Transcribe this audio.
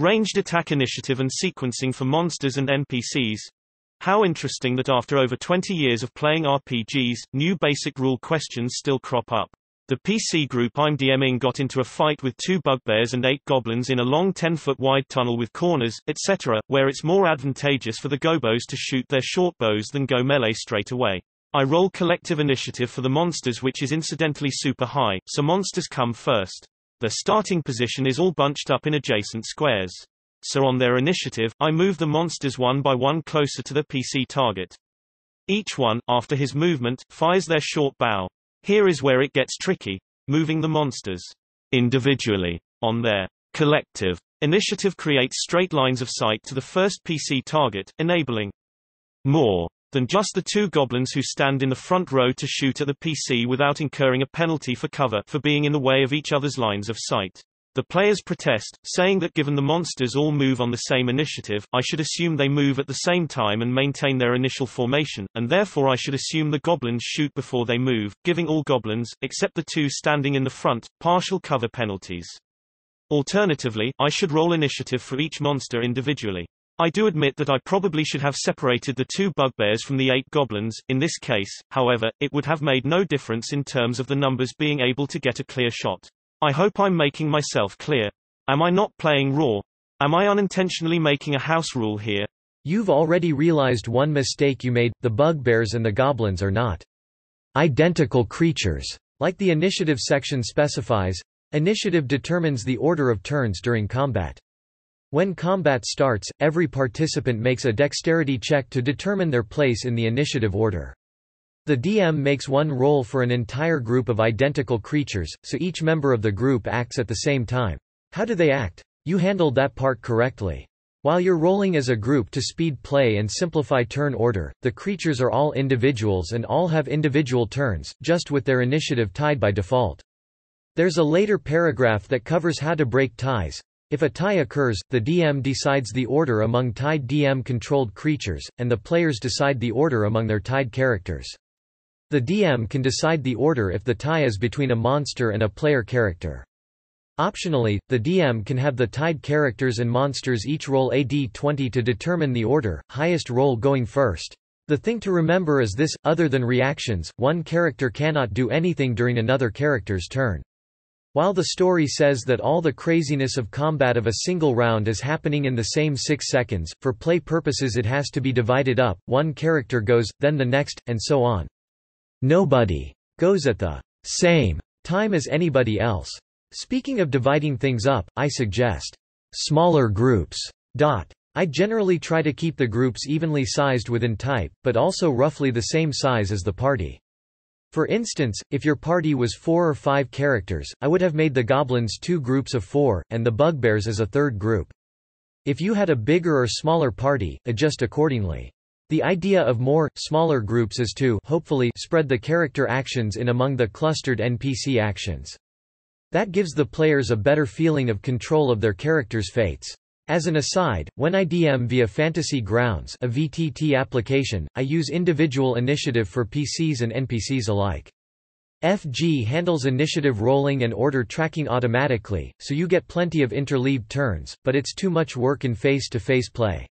Ranged Attack Initiative and Sequencing for Monsters and NPCs How interesting that after over 20 years of playing RPGs, new basic rule questions still crop up. The PC group I'm DMing got into a fight with two bugbears and eight goblins in a long 10-foot wide tunnel with corners, etc., where it's more advantageous for the gobos to shoot their short bows than go melee straight away. I roll collective initiative for the monsters which is incidentally super high, so monsters come first. Their starting position is all bunched up in adjacent squares. So on their initiative, I move the monsters one by one closer to the PC target. Each one, after his movement, fires their short bow. Here is where it gets tricky. Moving the monsters individually on their collective initiative creates straight lines of sight to the first PC target, enabling more than just the two goblins who stand in the front row to shoot at the PC without incurring a penalty for cover for being in the way of each other's lines of sight. The players protest, saying that given the monsters all move on the same initiative, I should assume they move at the same time and maintain their initial formation, and therefore I should assume the goblins shoot before they move, giving all goblins, except the two standing in the front, partial cover penalties. Alternatively, I should roll initiative for each monster individually. I do admit that I probably should have separated the two bugbears from the eight goblins, in this case, however, it would have made no difference in terms of the numbers being able to get a clear shot. I hope I'm making myself clear. Am I not playing raw? Am I unintentionally making a house rule here? You've already realized one mistake you made, the bugbears and the goblins are not identical creatures. Like the initiative section specifies, initiative determines the order of turns during combat. When combat starts, every participant makes a dexterity check to determine their place in the initiative order. The DM makes one roll for an entire group of identical creatures, so each member of the group acts at the same time. How do they act? You handled that part correctly. While you're rolling as a group to speed play and simplify turn order, the creatures are all individuals and all have individual turns, just with their initiative tied by default. There's a later paragraph that covers how to break ties. If a tie occurs, the DM decides the order among tied DM-controlled creatures, and the players decide the order among their tied characters. The DM can decide the order if the tie is between a monster and a player character. Optionally, the DM can have the tied characters and monsters each roll a d20 to determine the order, highest roll going first. The thing to remember is this, other than reactions, one character cannot do anything during another character's turn. While the story says that all the craziness of combat of a single round is happening in the same six seconds, for play purposes it has to be divided up, one character goes, then the next, and so on. Nobody goes at the same time as anybody else. Speaking of dividing things up, I suggest smaller groups. Dot. I generally try to keep the groups evenly sized within type, but also roughly the same size as the party. For instance, if your party was four or five characters, I would have made the goblins two groups of four, and the bugbears as a third group. If you had a bigger or smaller party, adjust accordingly. The idea of more, smaller groups is to hopefully spread the character actions in among the clustered NPC actions. That gives the players a better feeling of control of their characters' fates. As an aside, when I DM via Fantasy Grounds a VTT application, I use individual initiative for PCs and NPCs alike. FG handles initiative rolling and order tracking automatically, so you get plenty of interleaved turns, but it's too much work in face-to-face -face play.